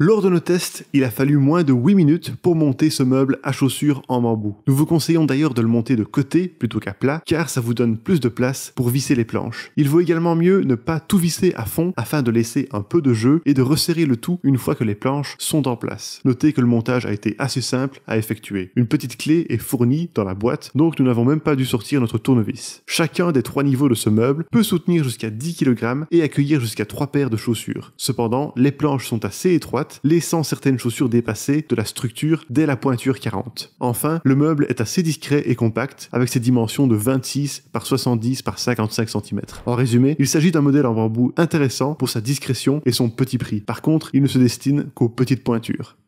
Lors de nos tests, il a fallu moins de 8 minutes pour monter ce meuble à chaussures en bambou. Nous vous conseillons d'ailleurs de le monter de côté plutôt qu'à plat, car ça vous donne plus de place pour visser les planches. Il vaut également mieux ne pas tout visser à fond afin de laisser un peu de jeu et de resserrer le tout une fois que les planches sont en place. Notez que le montage a été assez simple à effectuer. Une petite clé est fournie dans la boîte, donc nous n'avons même pas dû sortir notre tournevis. Chacun des trois niveaux de ce meuble peut soutenir jusqu'à 10 kg et accueillir jusqu'à 3 paires de chaussures. Cependant, les planches sont assez étroites laissant certaines chaussures dépasser de la structure dès la pointure 40. Enfin, le meuble est assez discret et compact, avec ses dimensions de 26 par 70 par 55 cm. En résumé, il s'agit d'un modèle en bambou intéressant pour sa discrétion et son petit prix. Par contre, il ne se destine qu'aux petites pointures.